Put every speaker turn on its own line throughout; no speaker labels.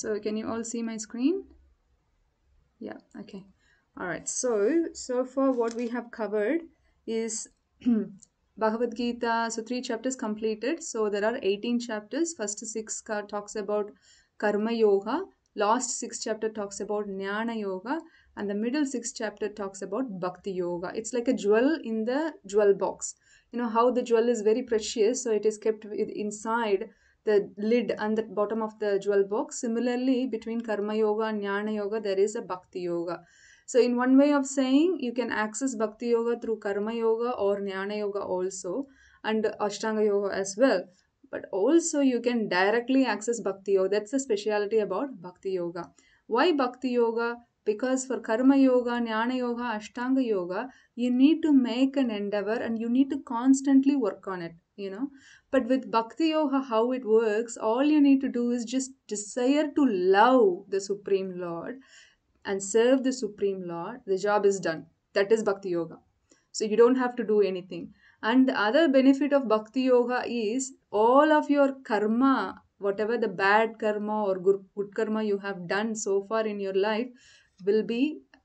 So can you all see my screen? Yeah, okay. All right, so, so far what we have covered is Bhagavad Gita, so three chapters completed. So there are 18 chapters. First six talks about Karma Yoga. Last six chapter talks about Jnana Yoga. And the middle six chapter talks about Bhakti Yoga. It's like a jewel in the jewel box. You know how the jewel is very precious. So it is kept inside the lid and the bottom of the jewel box. Similarly, between Karma Yoga and Jnana Yoga, there is a Bhakti Yoga. So, in one way of saying, you can access Bhakti Yoga through Karma Yoga or Jnana Yoga also, and Ashtanga Yoga as well. But also, you can directly access Bhakti Yoga. That's the speciality about Bhakti Yoga. Why Bhakti Yoga? because for karma yoga jnana yoga ashtanga yoga you need to make an endeavor and you need to constantly work on it you know but with bhakti yoga how it works all you need to do is just desire to love the supreme lord and serve the supreme lord the job is done that is bhakti yoga so you don't have to do anything and the other benefit of bhakti yoga is all of your karma whatever the bad karma or good karma you have done so far in your life will be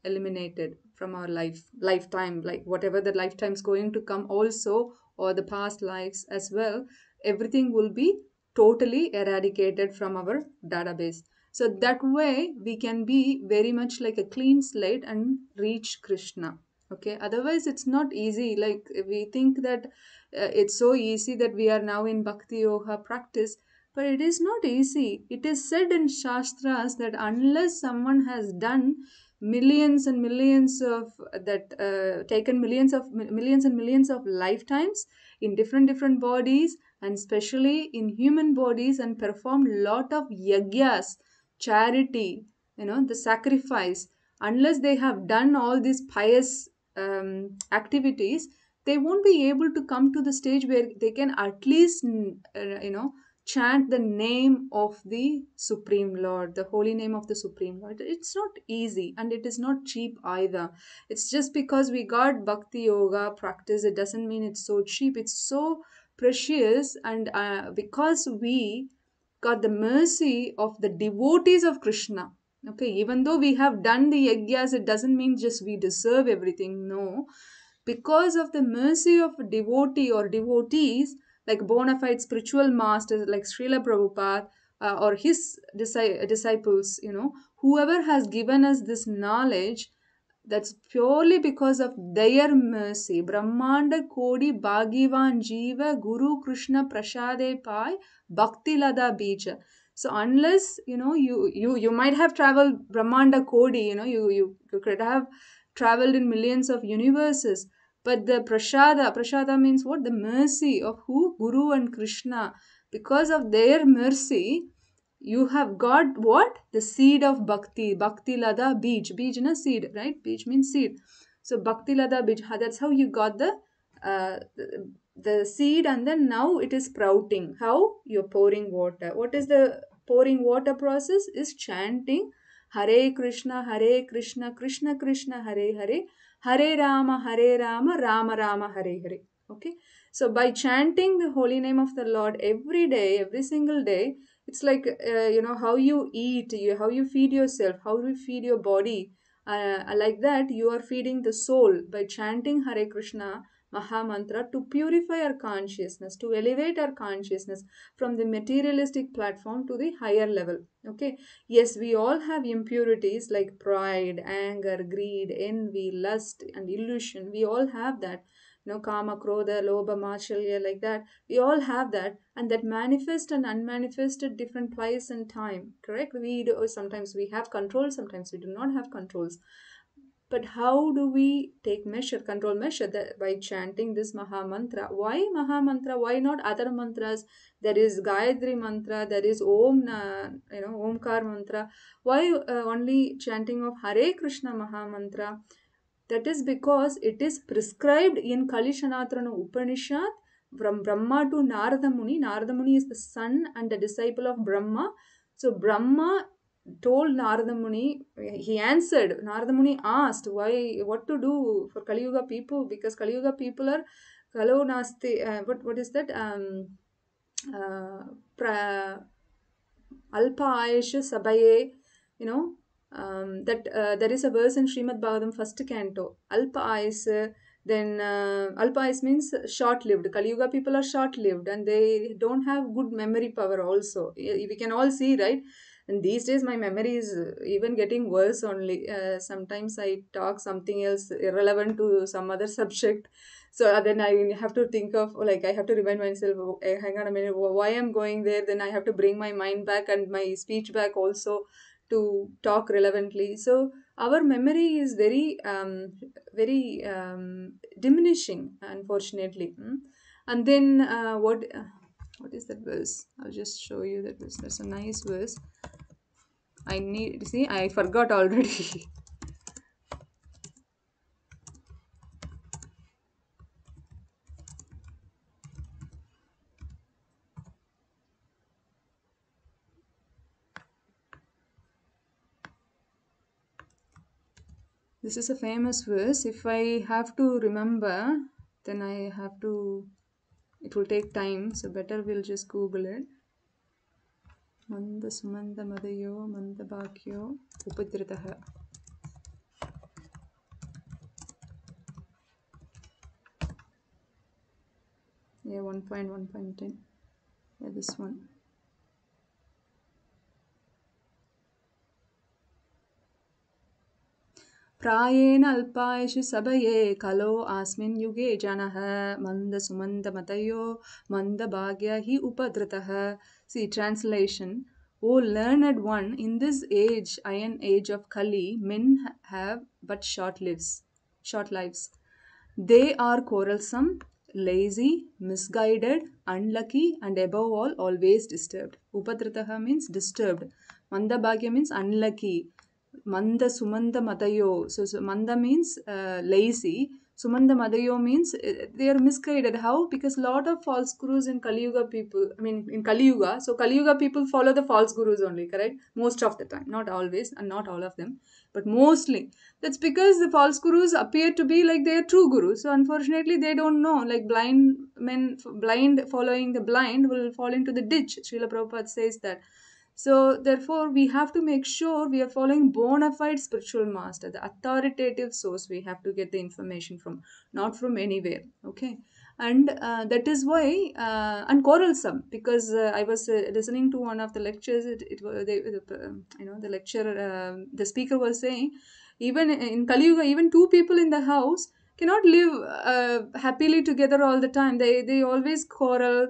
eliminated from our life lifetime like whatever the lifetime is going to come also or the past lives as well, everything will be totally eradicated from our database. So that way we can be very much like a clean slate and reach Krishna. Okay, otherwise it's not easy. Like we think that uh, it's so easy that we are now in Bhakti Yoga practice, but it is not easy. It is said in Shastras that unless someone has done millions and millions of that uh, taken millions of millions and millions of lifetimes in different different bodies and especially in human bodies and performed lot of yagyas charity you know the sacrifice unless they have done all these pious um, activities they won't be able to come to the stage where they can at least uh, you know chant the name of the Supreme Lord, the holy name of the Supreme Lord. It's not easy and it is not cheap either. It's just because we got Bhakti Yoga practice, it doesn't mean it's so cheap. It's so precious, and uh, because we got the mercy of the devotees of Krishna. Okay, even though we have done the yagyas, it doesn't mean just we deserve everything. No, because of the mercy of a devotee or devotees, like bona fide spiritual masters like Srila Prabhupada uh, or his disi- disciples, you know, whoever has given us this knowledge, that's purely because of their mercy. Brahmanda Kodi Bhagivan Jiva Guru Krishna Prashade Pai Bhakti Lada Bija. So unless you know you you you might have traveled Brahmanda Kodi, you know you you, you could have traveled in millions of universes, but the prasada, prasada means what? The mercy of who? Guru and Krishna. Because of their mercy, you have got what? The seed of bhakti. Bhakti lada bij. Bij na seed, right? Bij means seed. So bhakti lada bij. That's how you got the, uh, the the seed and then now it is sprouting how you're pouring water what is the pouring water process is chanting hare krishna hare krishna krishna krishna hare hare Hare Rama, Hare Rama, Rama Rama, Hare Hare. Okay. So by chanting the holy name of the Lord every day, every single day, it's like, uh, you know, how you eat, you, how you feed yourself, how you feed your body. Uh, like that, you are feeding the soul by chanting Hare Krishna Mantra to purify our consciousness, to elevate our consciousness from the materialistic platform to the higher level. Okay, yes, we all have impurities like pride, anger, greed, envy, lust, and illusion. We all have that. No karma krodha, lobha, machalya, like that. We all have that, and that manifest and unmanifested different place and time. Correct? We do, sometimes we have control, sometimes we do not have controls. But how do we take measure, control measure that by chanting this Maha Mantra? Why Maha Mantra? Why not other mantras? There is Gayatri Mantra, there is Om, you know, Omkar Mantra. Why uh, only chanting of Hare Krishna Maha Mantra? That is because it is prescribed in Kali Upanishad from Brahma to Narada Muni. Narada Muni is the son and the disciple of Brahma. So Brahma told Narada Muni, he answered, Narada Muni asked why, what to do for kaliyuga people because kaliyuga people are Kalo Nasti, uh, what, what is that? Um, uh, pra, Alpa Ayesha Sabaye, you know, um, that uh, there is a verse in Srimad Bhagavatam first canto, Alpa Ayesha, then uh, Alpa Ayesha means short-lived. Kaliyuga people are short-lived and they don't have good memory power also. We can all see, right? and these days my memory is uh, even getting worse only uh, sometimes i talk something else irrelevant to some other subject so uh, then i have to think of like i have to remind myself oh, eh, hang on a minute why i'm going there then i have to bring my mind back and my speech back also to talk relevantly so our memory is very um, very um, diminishing unfortunately hmm? and then uh, what uh, what is that verse i'll just show you that verse that's a nice verse i need see i forgot already this is a famous verse if i have to remember then i have to it will take time so better we'll just google it மந்த சுமந்த மதையோ மந்த பாக்கியோ yeah 1.1.10 yeah this one प्रायेण अल्पायुषु ये कलो आस्मिन् युगे जनः मन्दसुमन्दमतयो मन्दभाग्य हि उपधृतः see translation O learned one in this age an age of Kali men have but short lives short lives they are quarrelsome lazy misguided unlucky and above all always disturbed उपधृतः मीन्स् डिस्टर्ब्ड् मन्दभाग्य means unlucky Manda Sumanda Madayo. So, so Manda means uh, lazy. Sumanda Madayo means uh, they are misguided. How? Because lot of false gurus in Kaliyuga people, I mean in Kaliyuga, so Kaliyuga people follow the false gurus only, correct? Most of the time, not always and not all of them, but mostly. That's because the false gurus appear to be like they are true gurus. So unfortunately, they don't know. Like blind men, blind following the blind will fall into the ditch. Srila Prabhupada says that. So, therefore, we have to make sure we are following bona fide spiritual master, the authoritative source we have to get the information from, not from anywhere. Okay. And uh, that is why, uh, and quarrelsome, because uh, I was uh, listening to one of the lectures, it, it was, they, the, you know, the lecture, uh, the speaker was saying, even in Kali Yuga, even two people in the house, cannot live uh, happily together all the time they they always quarrel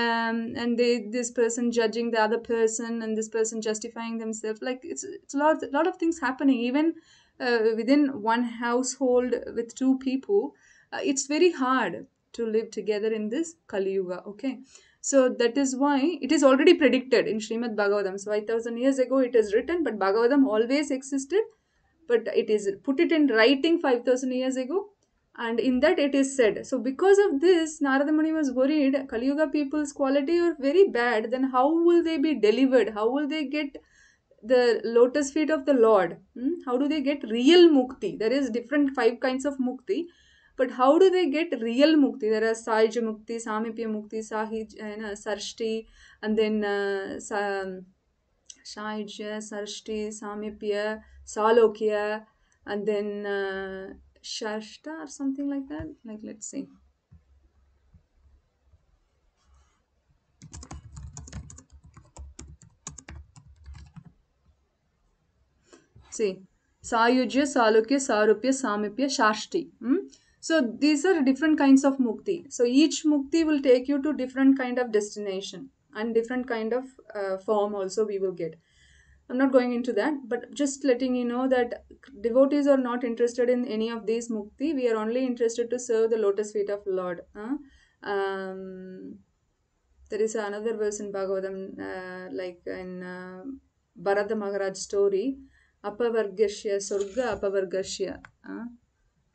um, and they this person judging the other person and this person justifying themselves like it's it's a lot a lot of things happening even uh, within one household with two people uh, it's very hard to live together in this kali yuga okay so that is why it is already predicted in Srimad Bhagavatam. So 5000 years ago it is written, but Bhagavatam always existed. But it is put it in writing 5000 years ago and in that it is said so because of this narada muni was worried kali yuga people's quality are very bad then how will they be delivered how will they get the lotus feet of the lord hmm? how do they get real mukti there is different five kinds of mukti but how do they get real mukti there are sahaja mukti samipya mukti sahij and uh, eh, sarshti and then uh, sa, um, sarshti samipya salokya and then uh, Sharshta or something like that. Like, let's see. See, Sayujya, Salukya, Sarupya, Samipya, Shashti. Hmm? So these are different kinds of mukti. So each mukti will take you to different kind of destination and different kind of uh, form also we will get. I'm not going into that, but just letting you know that devotees are not interested in any of these mukti. We are only interested to serve the lotus feet of Lord. Huh? Um, there is another verse in Bhagavatam, uh, like in uh, Bharata Maharaj story, Apavargashya Surga Apavargashya. Huh?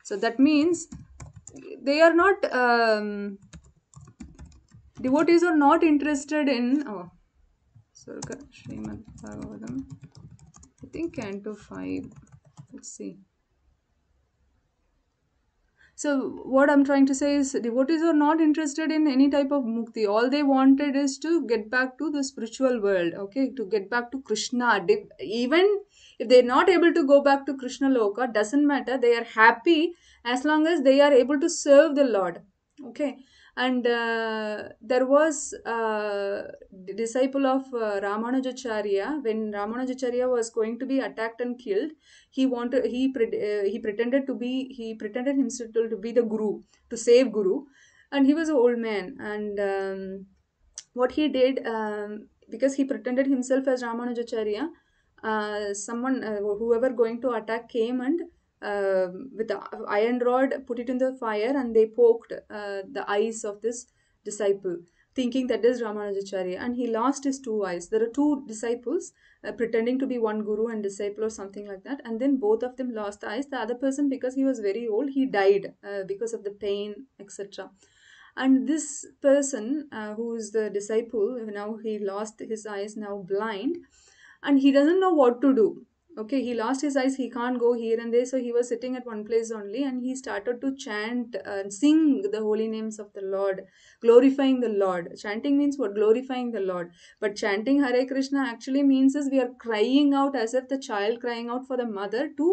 So that means they are not, um, devotees are not interested in, oh, Sarga Srimad I think Canto 5. Let's see. So what I'm trying to say is devotees are not interested in any type of mukti. All they wanted is to get back to the spiritual world, okay, to get back to Krishna. Even if they're not able to go back to Krishna Loka, doesn't matter. They are happy as long as they are able to serve the Lord. Okay and uh, there was a uh, disciple of uh, Ramanujacharya when Ramanujacharya was going to be attacked and killed he wanted he pre- he pretended to be he pretended himself to be the guru to save guru and he was an old man and um, what he did um, because he pretended himself as Ramanujacharya uh, someone uh, whoever going to attack came and uh, with the iron rod, put it in the fire, and they poked uh, the eyes of this disciple, thinking that is Ramanujacharya, and he lost his two eyes. There are two disciples uh, pretending to be one guru and disciple or something like that, and then both of them lost the eyes. The other person, because he was very old, he died uh, because of the pain, etc. And this person, uh, who is the disciple, now he lost his eyes, now blind, and he doesn't know what to do okay he lost his eyes he can't go here and there so he was sitting at one place only and he started to chant and sing the holy names of the lord glorifying the lord chanting means what glorifying the lord but chanting hare krishna actually means is we are crying out as if the child crying out for the mother to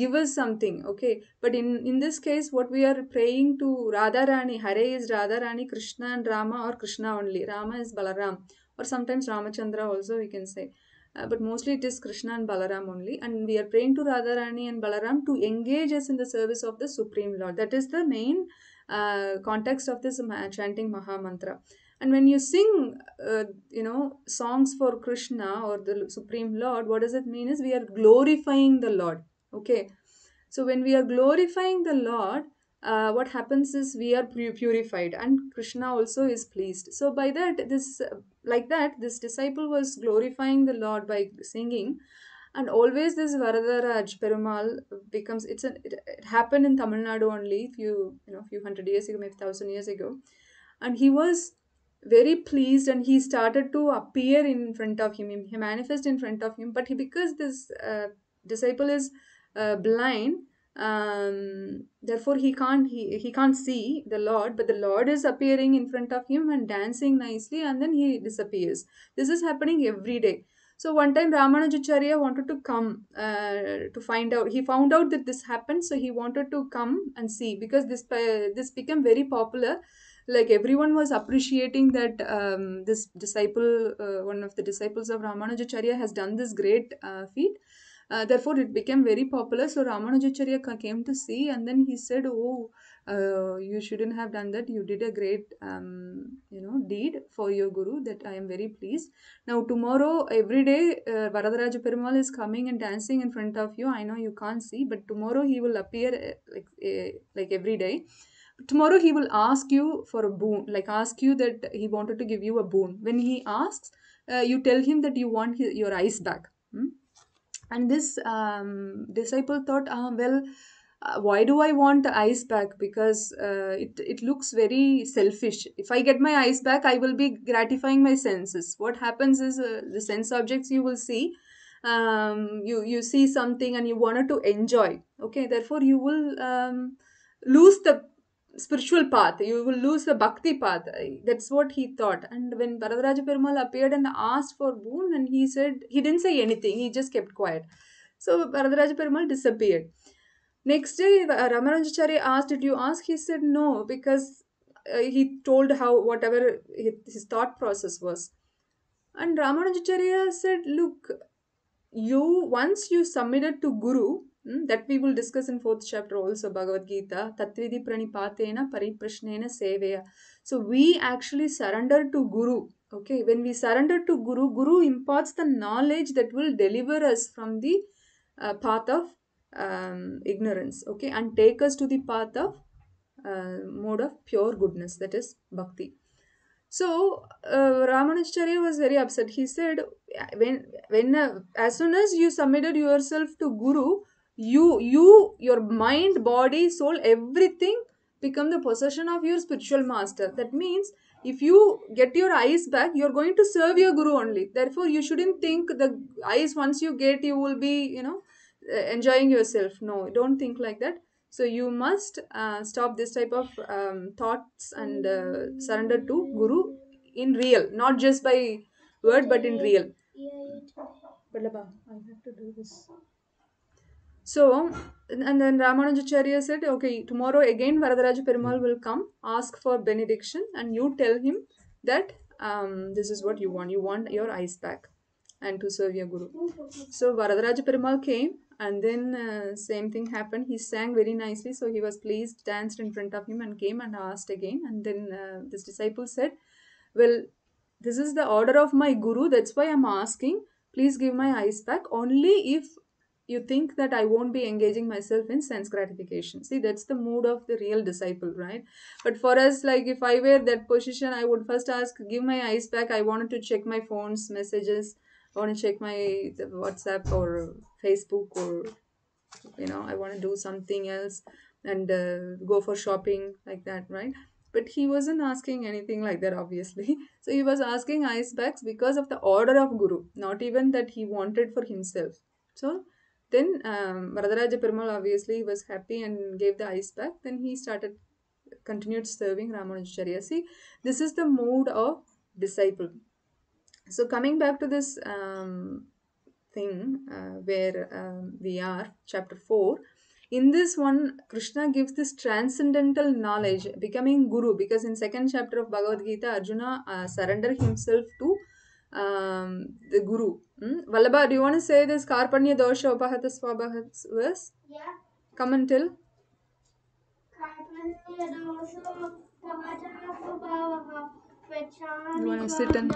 give us something okay but in in this case what we are praying to Rani, hare is Rani, krishna and rama or krishna only rama is balaram or sometimes ramachandra also we can say uh, but mostly it is Krishna and Balaram only. And we are praying to Radharani and Balaram to engage us in the service of the Supreme Lord. That is the main uh, context of this chanting Maha Mantra. And when you sing, uh, you know, songs for Krishna or the Supreme Lord, what does it mean is we are glorifying the Lord. Okay. So when we are glorifying the Lord, uh, what happens is we are purified and krishna also is pleased so by that this like that this disciple was glorifying the lord by singing and always this varadaraj perumal becomes it's an it, it happened in tamil nadu only few you know few hundred years ago maybe thousand years ago and he was very pleased and he started to appear in front of him he manifest in front of him but he because this uh, disciple is uh, blind um, therefore he can't he, he can't see the lord but the lord is appearing in front of him and dancing nicely and then he disappears this is happening every day so one time ramanujacharya wanted to come uh, to find out he found out that this happened so he wanted to come and see because this uh, this became very popular like everyone was appreciating that um, this disciple uh, one of the disciples of ramanujacharya has done this great uh, feat uh, therefore, it became very popular. So Ramanujacharya came to see, and then he said, "Oh, uh, you shouldn't have done that. You did a great, um, you know, deed for your guru. That I am very pleased. Now tomorrow, every day, uh, Varadaraja Perumal is coming and dancing in front of you. I know you can't see, but tomorrow he will appear uh, like uh, like every day." tomorrow he will ask you for a boon like ask you that he wanted to give you a boon when he asks uh, you tell him that you want his, your eyes back hmm? and this um, disciple thought ah, well uh, why do i want eyes back because uh, it it looks very selfish if i get my eyes back i will be gratifying my senses what happens is uh, the sense objects you will see um, you you see something and you wanted to enjoy okay therefore you will um, lose the spiritual path you will lose the bhakti path that's what he thought and when varadaraja perumal appeared and asked for boon and he said he didn't say anything he just kept quiet so varadaraja perumal disappeared next day uh, ramanujacharya asked did you ask he said no because uh, he told how whatever his, his thought process was and ramanujacharya said look you once you submitted to guru Hmm, that we will discuss in fourth chapter also bhagavad gita tatvidi pranipatena pariprashnena seveya so we actually surrender to guru okay when we surrender to guru guru imparts the knowledge that will deliver us from the uh, path of um, ignorance okay and take us to the path of uh, mode of pure goodness that is bhakti so uh, Ramanacharya was very upset. He said, when when uh, as soon as you submitted yourself to Guru, you you your mind body soul everything become the possession of your spiritual master that means if you get your eyes back you're going to serve your guru only therefore you shouldn't think the eyes once you get you will be you know eh, enjoying yourself no don't think like that so you must uh, stop this type of um, thoughts and uh, surrender to guru in real not just by word but in real but
i have to do this
so, and then Ramanujacharya said, okay, tomorrow again Varadaraja Perumal hmm. will come, ask for benediction, and you tell him that um, this is what you want. You want your eyes back and to serve your Guru. So, Varadaraja Perumal came, and then uh, same thing happened. He sang very nicely, so he was pleased, danced in front of him, and came and asked again. And then uh, this disciple said, well, this is the order of my Guru, that's why I'm asking. Please give my eyes back only if you think that I won't be engaging myself in sense gratification. See, that's the mood of the real disciple, right? But for us, like if I were that position, I would first ask, give my eyes back. I wanted to check my phone's messages. I want to check my WhatsApp or Facebook or, you know, I want to do something else and uh, go for shopping like that, right? But he wasn't asking anything like that, obviously. So he was asking eyes back because of the order of Guru, not even that he wanted for himself. So then um, Varadaraja Perumal obviously was happy and gave the ice back. Then he started, continued serving Ramanujacharya. See, this is the mode of disciple. So coming back to this um, thing uh, where um, we are, chapter 4, in this one, Krishna gives this transcendental knowledge, becoming guru. Because in second chapter of Bhagavad Gita, Arjuna uh, surrendered himself to um, the guru Mm? Vallabha, do you want to say this Karpanya dosha upahata swabahata verse? Yeah. Come until.
Karpanya dosha upahata swabahata you want to sit and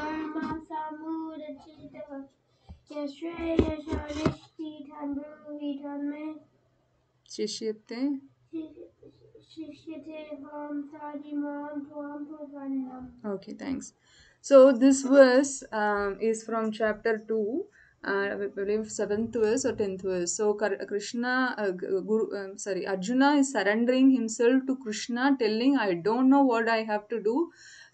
शिष्यते
शिष्यते
okay So this verse um, is from chapter 2, uh, I believe 7th verse or 10th verse. So Krishna, uh, uh, Guru, um, sorry, Arjuna is surrendering himself to Krishna, telling, I don't know what I have to do.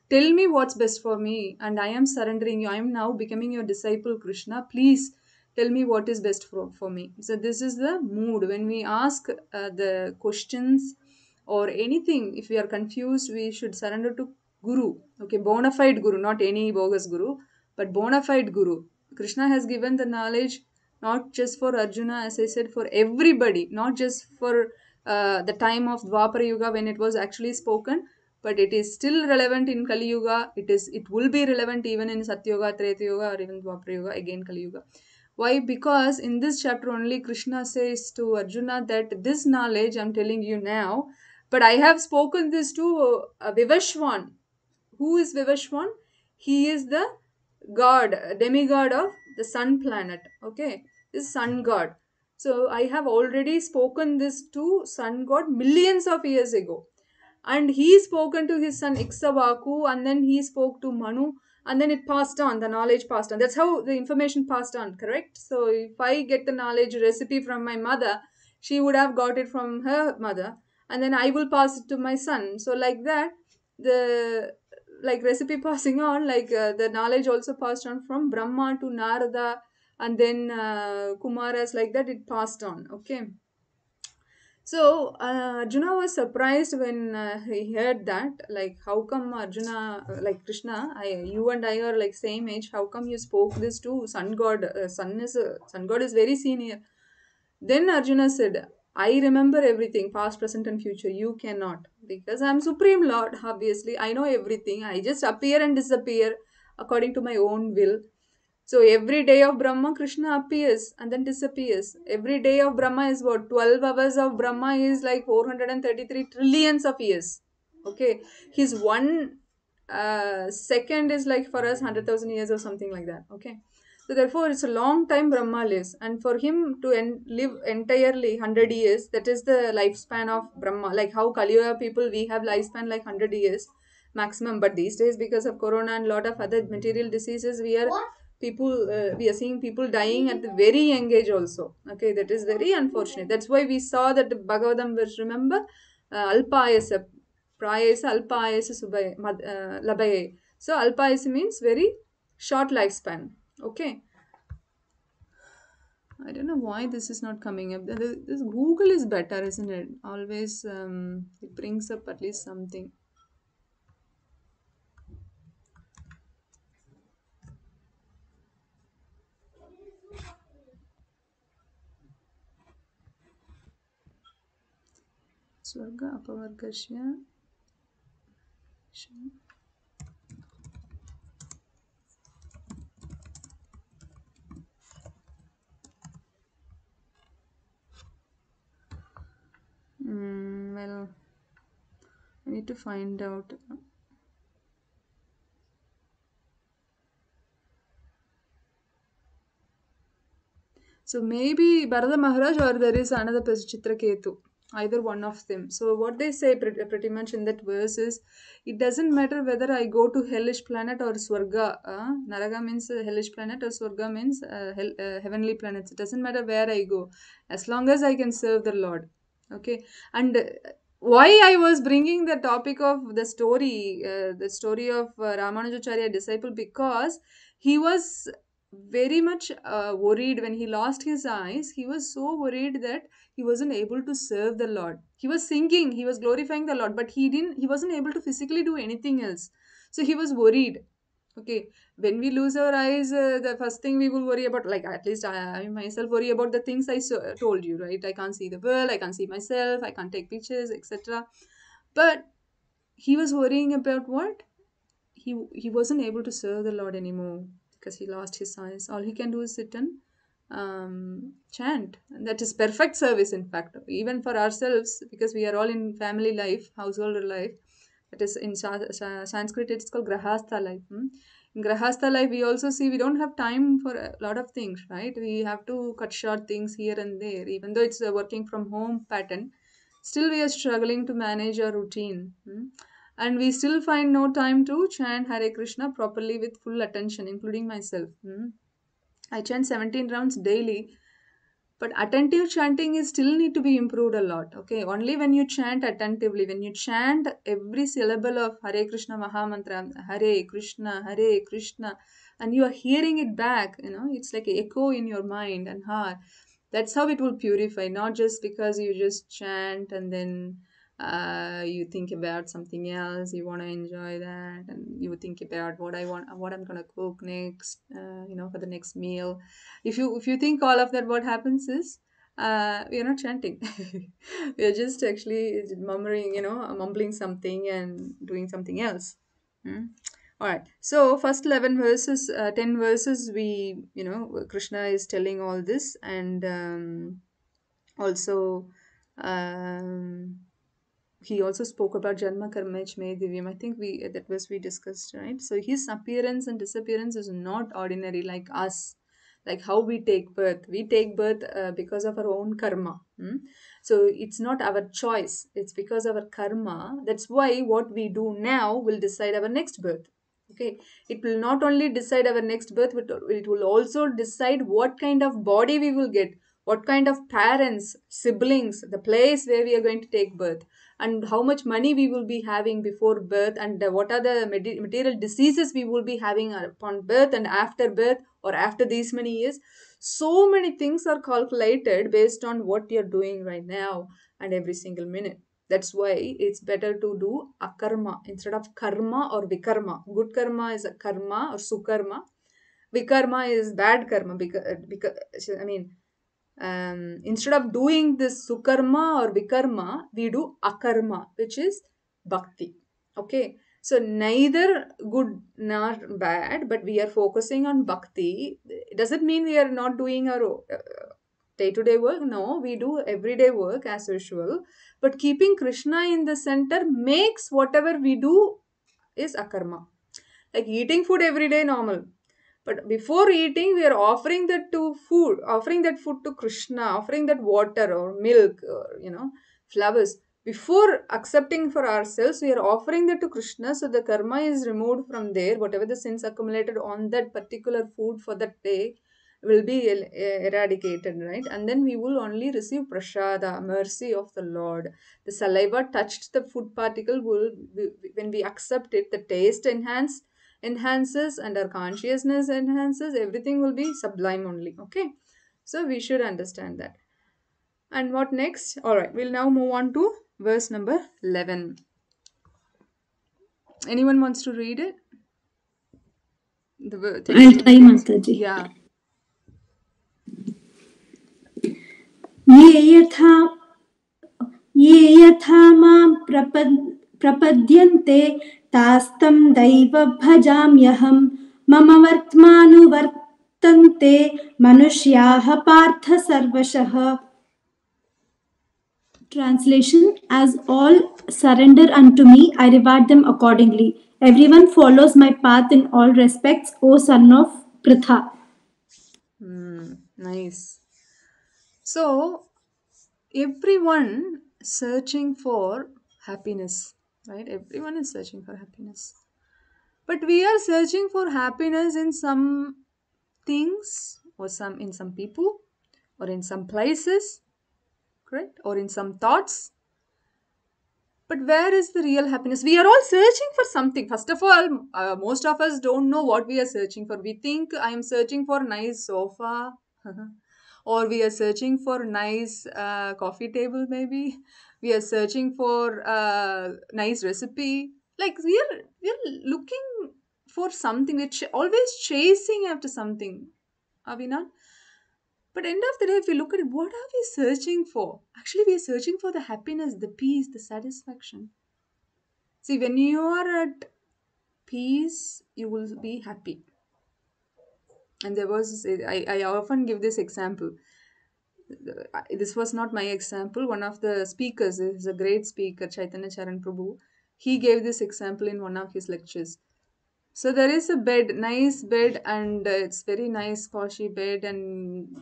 Tell me what's best for me, and I am surrendering you. I am now becoming your disciple, Krishna. Please tell me what is best for, for me. So, this is the mood when we ask uh, the questions or anything. If we are confused, we should surrender to guru, okay, bona fide guru, not any bogus guru, but bona fide guru. Krishna has given the knowledge not just for Arjuna, as I said, for everybody, not just for uh, the time of Dwapara Yuga when it was actually spoken, but it is still relevant in Kali Yuga. It is it will be relevant even in Satyoga, Treta Yuga, or even Dwapara Yuga, again Kali Yuga. Why? Because in this chapter only Krishna says to Arjuna that this knowledge I'm telling you now, but I have spoken this to uh, Vivashwan who is Vivashwan? He is the god, demigod of the sun planet. Okay, this sun god. So I have already spoken this to sun god millions of years ago. And he spoken to his son Iksavaku and then he spoke to Manu and then it passed on, the knowledge passed on. That's how the information passed on, correct? So if I get the knowledge recipe from my mother, she would have got it from her mother and then I will pass it to my son. So like that, the like recipe passing on like uh, the knowledge also passed on from brahma to narada and then uh, kumaras like that it passed on okay so uh, arjuna was surprised when uh, he heard that like how come arjuna uh, like krishna I, you and i are like same age how come you spoke this to sun god uh, sun is sun god is very senior then arjuna said I remember everything, past, present, and future. You cannot because I'm Supreme Lord, obviously. I know everything. I just appear and disappear according to my own will. So every day of Brahma, Krishna appears and then disappears. Every day of Brahma is what? 12 hours of Brahma is like 433 trillions of years. Okay. His one uh, second is like for us 100,000 years or something like that. Okay. So therefore, it's a long time Brahma lives, and for him to en- live entirely hundred years, that is the lifespan of Brahma. Like how Kaliya people, we have lifespan like hundred years maximum. But these days, because of Corona and lot of other material diseases, we are people uh, we are seeing people dying at the very young age also. Okay, that is very unfortunate. That's why we saw that Bhagavadam was Remember, uh, alpayasa, prayasa, alpayasa subay, uh, labaye. So alpayasa means very short lifespan okay I don't know why this is not coming up. This Google is better, isn't it? Always um, it brings up at least something. Swarga Apavargashya. Mm, well, I need to find out. So maybe Bharata Maharaj or there is another Prachitra either one of them. So what they say pretty much in that verse is, it doesn't matter whether I go to hellish planet or Swarga. Uh, Naraga means uh, hellish planet or Swarga means uh, hell, uh, heavenly planets. It doesn't matter where I go, as long as I can serve the Lord okay and uh, why i was bringing the topic of the story uh, the story of uh, ramanujacharya disciple because he was very much uh, worried when he lost his eyes he was so worried that he wasn't able to serve the lord he was singing he was glorifying the lord but he didn't he wasn't able to physically do anything else so he was worried okay when we lose our eyes uh, the first thing we will worry about like at least I, I myself worry about the things i so, uh, told you right i can't see the world i can't see myself i can't take pictures etc but he was worrying about what he he wasn't able to serve the lord anymore because he lost his eyes all he can do is sit and um, chant and that is perfect service in fact even for ourselves because we are all in family life householder life that is in sanskrit it's called grahastha life hmm? in grahastha life we also see we don't have time for a lot of things right we have to cut short things here and there even though it's a working from home pattern still we are struggling to manage our routine hmm? and we still find no time to chant hare krishna properly with full attention including myself hmm? i chant 17 rounds daily but attentive chanting is still need to be improved a lot okay only when you chant attentively when you chant every syllable of hare krishna mahamantra hare krishna hare krishna and you are hearing it back you know it's like an echo in your mind and heart that's how it will purify not just because you just chant and then uh, you think about something else you want to enjoy that and you think about what i want what i'm going to cook next uh, you know for the next meal if you if you think all of that what happens is uh, we are not chanting we are just actually murmuring you know mumbling something and doing something else hmm? all right so first 11 verses uh, 10 verses we you know krishna is telling all this and um, also um, he also spoke about Janma Karma Divyam. I think we that was we discussed, right? So his appearance and disappearance is not ordinary like us, like how we take birth. We take birth uh, because of our own karma. Hmm? So it's not our choice. It's because of our karma. That's why what we do now will decide our next birth. Okay, it will not only decide our next birth, but it will also decide what kind of body we will get what kind of parents, siblings, the place where we are going to take birth, and how much money we will be having before birth, and uh, what are the material diseases we will be having upon birth and after birth or after these many years. So many things are calculated based on what you're doing right now and every single minute. That's why it's better to do akarma instead of karma or vikarma. Good karma is karma or sukarma. Vikarma is bad karma because, uh, because I mean um, instead of doing this sukarma or vikarma, we do akarma, which is bhakti. Okay, so neither good nor bad, but we are focusing on bhakti. does it mean we are not doing our day to day work. No, we do everyday work as usual. But keeping Krishna in the center makes whatever we do is akarma. Like eating food every day normal but before eating we are offering that to food offering that food to krishna offering that water or milk or you know flowers before accepting for ourselves we are offering that to krishna so the karma is removed from there whatever the sins accumulated on that particular food for that day will be eradicated right and then we will only receive prashada mercy of the lord the saliva touched the food particle will when we accept it the taste enhanced enhances and our consciousness enhances everything will be sublime only okay so we should understand that and what next all right we'll now move on to verse number 11 anyone wants to read it the I'll try Mataji. Yeah.
ये यथा ये यथा तास्तं दैव भजाम्यहं मम वर्त्मानुवर्तन्ते मनुष्याः पार्थ सर्वशः Translation As all surrender unto me, I reward them accordingly. Everyone follows my path in all respects, O son of Pritha.
Mm, nice. So, everyone searching for happiness. right everyone is searching for happiness but we are searching for happiness in some things or some in some people or in some places correct or in some thoughts but where is the real happiness we are all searching for something first of all uh, most of us don't know what we are searching for we think i am searching for nice sofa or we are searching for nice uh, coffee table maybe we are searching for a nice recipe like we are we are looking for something we're ch- always chasing after something are we not but end of the day if you look at it what are we searching for actually we are searching for the happiness the peace the satisfaction see when you are at peace you will be happy and there was I, I often give this example this was not my example. One of the speakers is a great speaker, Chaitanya Charan Prabhu. He gave this example in one of his lectures. So there is a bed, nice bed, and uh, it's very nice, coshy bed, and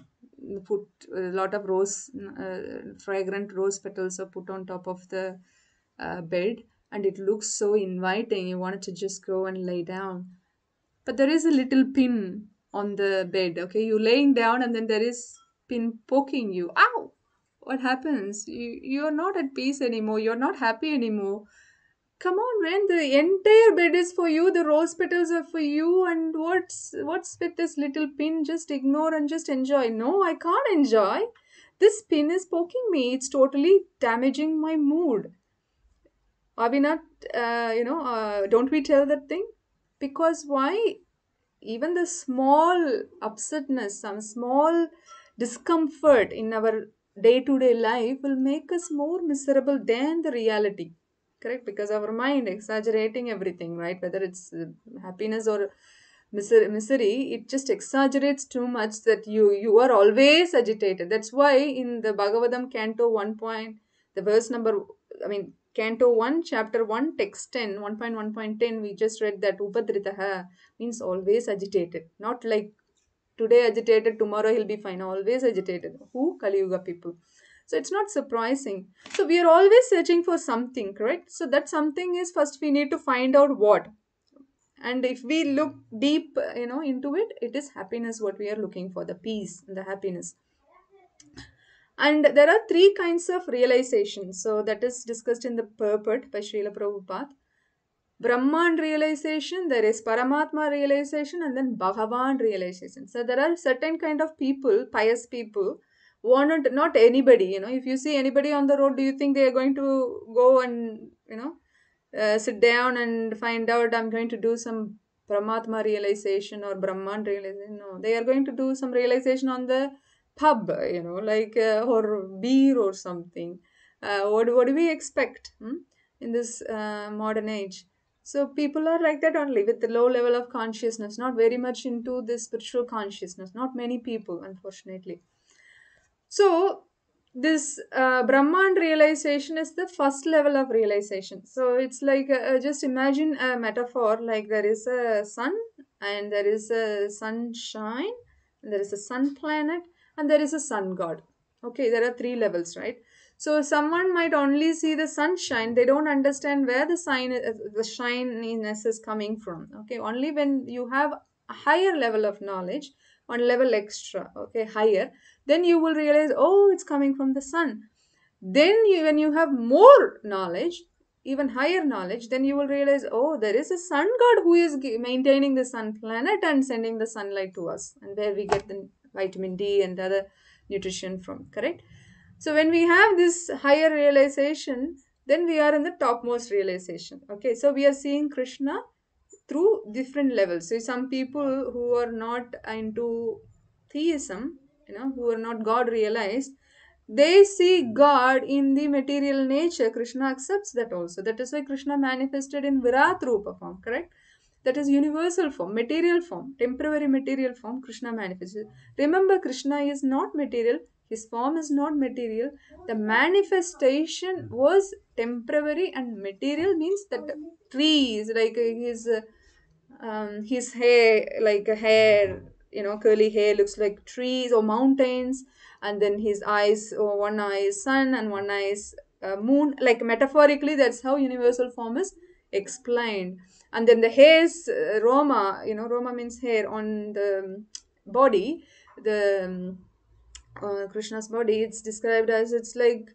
put a lot of rose, uh, fragrant rose petals are put on top of the uh, bed, and it looks so inviting. You wanted to just go and lay down, but there is a little pin on the bed. Okay, you're laying down, and then there is been poking you. Ow! What happens? You you're not at peace anymore. You're not happy anymore. Come on, man. The entire bed is for you. The rose petals are for you. And what's what's with this little pin? Just ignore and just enjoy. No, I can't enjoy. This pin is poking me. It's totally damaging my mood. Are we not? Uh, you know, uh, don't we tell that thing? Because why? even the small upsetness, some small discomfort in our day to day life will make us more miserable than the reality correct because our mind exaggerating everything right whether it's uh, happiness or misery it just exaggerates too much that you you are always agitated that's why in the bhagavadam canto 1 point the verse number i mean canto 1 chapter 1 text 10 1.1.10 we just read that upadritaha means always agitated not like today agitated tomorrow he'll be fine always agitated who kali yuga people so it's not surprising so we are always searching for something correct so that something is first we need to find out what and if we look deep you know into it it is happiness what we are looking for the peace the happiness and there are three kinds of realization so that is discussed in the purport by Srila Prabhupada Brahman realization, there is Paramatma realization, and then Bhagavan realization. So there are certain kind of people, pious people, wanted not anybody. You know, if you see anybody on the road, do you think they are going to go and you know uh, sit down and find out I'm going to do some Paramatma realization or Brahman realization? No, they are going to do some realization on the pub. You know, like uh, or beer or something. Uh, what what do we expect hmm, in this uh, modern age? So people are like that only with the low level of consciousness, not very much into this spiritual consciousness, not many people, unfortunately. So this uh, Brahman realization is the first level of realization. So it's like uh, just imagine a metaphor like there is a sun and there is a sunshine, and there is a sun planet, and there is a sun god. Okay, there are three levels, right? So someone might only see the sunshine. They don't understand where the sign, the shininess is coming from. Okay, only when you have a higher level of knowledge, on level extra, okay, higher, then you will realize, oh, it's coming from the sun. Then you, when you have more knowledge, even higher knowledge, then you will realize, oh, there is a sun god who is maintaining the sun planet and sending the sunlight to us, and where we get the vitamin D and other nutrition from, correct? So when we have this higher realization, then we are in the topmost realization. Okay, so we are seeing Krishna through different levels. So some people who are not into theism, you know, who are not God realized, they see God in the material nature. Krishna accepts that also. That is why Krishna manifested in Viratrupa form, correct? That is universal form, material form, temporary material form, Krishna manifested. Remember, Krishna is not material, his form is not material the manifestation was temporary and material means that the trees like uh, his uh, um, his hair like a uh, hair you know curly hair looks like trees or mountains and then his eyes or one eye is sun and one eye is uh, moon like metaphorically that's how universal form is explained and then the hairs uh, roma you know roma means hair on the um, body the um, uh, Krishna's body, it's described as it's like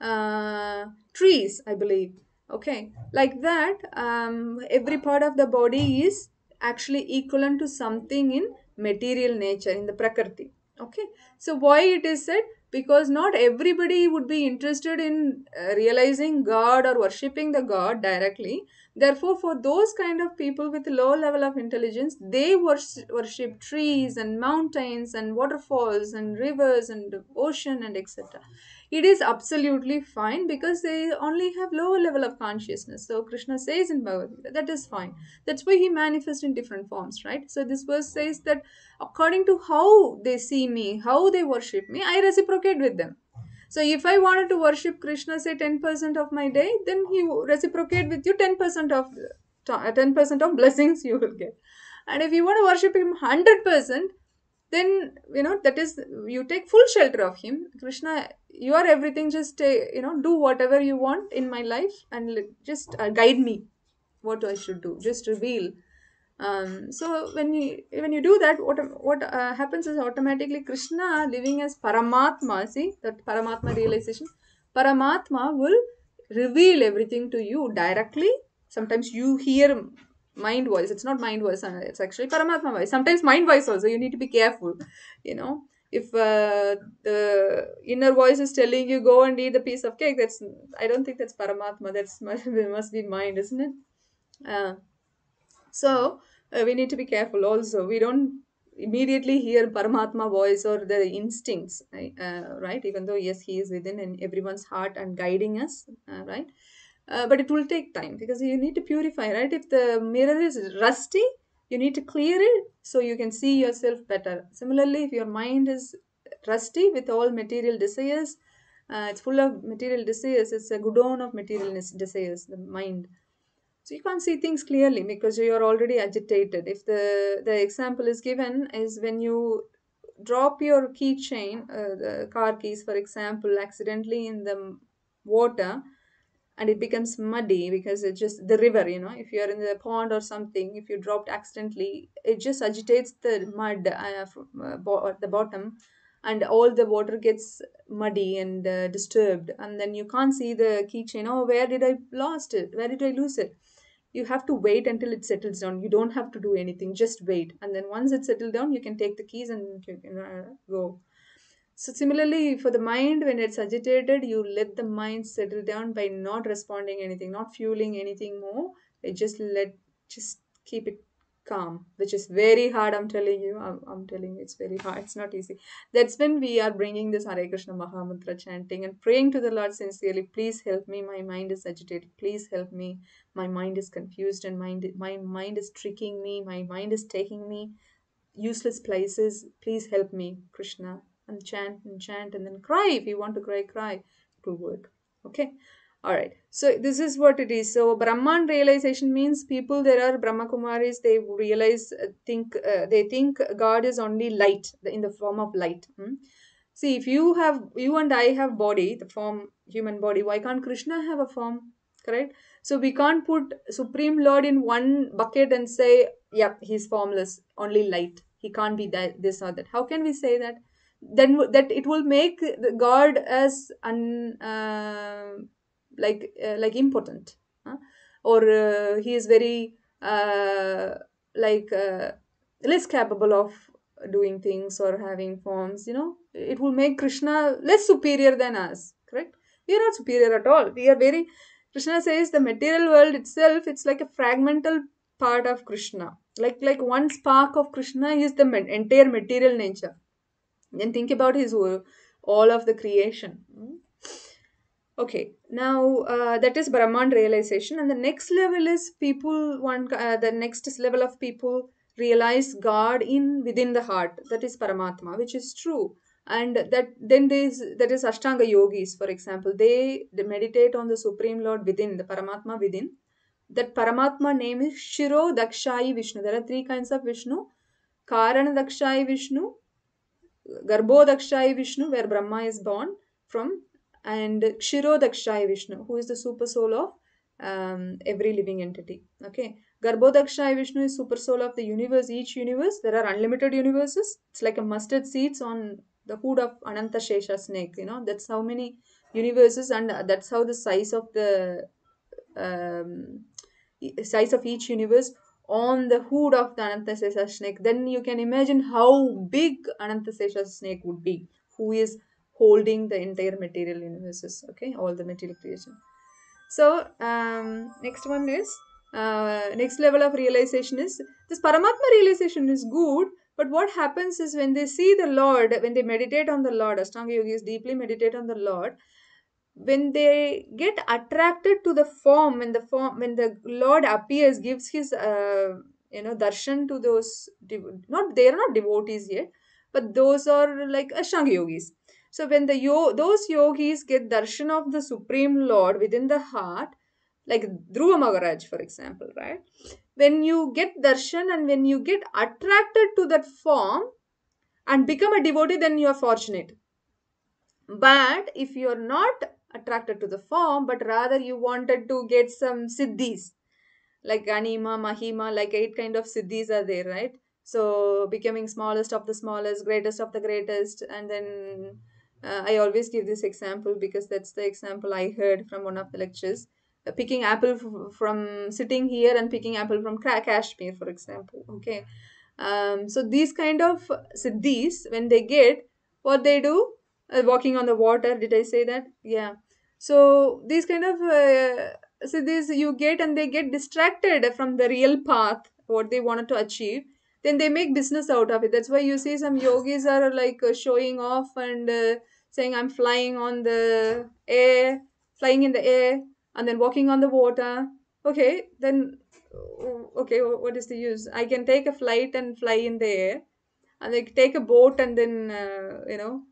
uh, trees, I believe. Okay, like that, um, every part of the body is actually equivalent to something in material nature, in the Prakriti. Okay, so why it is said? Because not everybody would be interested in uh, realizing God or worshipping the God directly Therefore, for those kind of people with low level of intelligence, they worship trees and mountains and waterfalls and rivers and ocean and etc. It is absolutely fine because they only have lower level of consciousness. So Krishna says in Bhagavad Gita, that is fine. That's why he manifests in different forms, right? So this verse says that according to how they see me, how they worship me, I reciprocate with them. So if I wanted to worship Krishna, say 10% of my day, then he reciprocate with you 10% of 10% uh, of blessings you will get. And if you want to worship him 100%, then you know that is you take full shelter of him. Krishna, you are everything. Just uh, you know do whatever you want in my life and just uh, guide me. What I should do. Just reveal um, so when you when you do that what what uh, happens is automatically krishna living as paramatma see that paramatma realization paramatma will reveal everything to you directly sometimes you hear mind voice it's not mind voice uh, it's actually paramatma voice sometimes mind voice also you need to be careful you know if uh, the inner voice is telling you go and eat the piece of cake that's i don't think that's paramatma that's must, must be mind isn't it uh, so uh, we need to be careful also we don't immediately hear paramatma voice or the instincts uh, right even though yes he is within in everyone's heart and guiding us uh, right uh, but it will take time because you need to purify right if the mirror is rusty you need to clear it so you can see yourself better similarly if your mind is rusty with all material desires uh, it's full of material desires it's a godown of material desires the mind so you can't see things clearly because you're already agitated if the the example is given is when you drop your keychain uh, the car keys for example accidentally in the water and it becomes muddy because it's just the river you know if you're in the pond or something if you dropped accidentally it just agitates the mud uh, from, uh, bo- at the bottom and all the water gets muddy and uh, disturbed and then you can't see the keychain oh where did i lost it where did i lose it you have to wait until it settles down you don't have to do anything just wait and then once it settles down you can take the keys and you can uh, go so similarly for the mind when it's agitated you let the mind settle down by not responding anything not fueling anything more you just let just keep it calm which is very hard i'm telling you i'm, I'm telling you it's very hard it's not easy that's when we are bringing this hare krishna mahamantra chanting and praying to the lord sincerely please help me my mind is agitated please help me my mind is confused and mind my mind is tricking me my mind is taking me useless places please help me krishna and chant and chant and then cry if you want to cry cry it will work okay all right so this is what it is so brahman realization means people there are brahma kumaris they realize uh, think uh, they think god is only light in the form of light hmm? see if you have you and i have body the form human body why can't krishna have a form correct so we can't put supreme lord in one bucket and say yep he's formless only light he can't be that this or that how can we say that then that it will make god as un, uh, like uh, like important huh? or uh, he is very uh, like uh, less capable of doing things or having forms you know it will make krishna less superior than us correct we are not superior at all we are very krishna says the material world itself it's like a fragmental part of krishna like like one spark of krishna is the entire material nature then think about his uh, all of the creation hmm? okay now uh, that is brahman realization and the next level is people one uh, the next level of people realize god in within the heart that is paramatma which is true and that then there is that is ashtanga yogis for example they, they meditate on the supreme lord within the paramatma within that paramatma name is shiro dakshai vishnu there are three kinds of vishnu karana dakshai vishnu garbodakshai vishnu where brahma is born from and Kshirodakshaya Vishnu, who is the super soul of um, every living entity. Okay, Garbhodakshaya Vishnu is super soul of the universe. Each universe, there are unlimited universes. It's like a mustard seeds on the hood of Ananta Shesha snake. You know, that's how many universes, and that's how the size of the um, size of each universe on the hood of the Shesha snake, then you can imagine how big Ananta Shesha snake would be, who is holding the entire material universes okay all the material creation so um, next one is uh, next level of realization is this paramatma realization is good but what happens is when they see the lord when they meditate on the lord ashtanga yogis deeply meditate on the lord when they get attracted to the form when the form when the lord appears gives his uh, you know darshan to those not they are not devotees yet but those are like ashtanga yogis so when the yo- those yogis get darshan of the Supreme Lord within the heart, like Dhruva Maharaj, for example, right? When you get darshan and when you get attracted to that form and become a devotee, then you are fortunate. But if you are not attracted to the form, but rather you wanted to get some siddhis, like Ganima, Mahima, like eight kind of siddhis are there, right? So becoming smallest of the smallest, greatest of the greatest, and then uh, i always give this example because that's the example i heard from one of the lectures uh, picking apple f- from sitting here and picking apple from Ka- kashmir for example okay um, so these kind of siddhis when they get what they do uh, walking on the water did i say that yeah so these kind of uh, siddhis you get and they get distracted from the real path what they wanted to achieve then they make business out of it that's why you see some yogis are like showing off and uh, saying i'm flying on the air flying in the air and then walking on the water okay then uh, okay what is the use i can take a flight and fly in the air and like take a boat and then uh, you know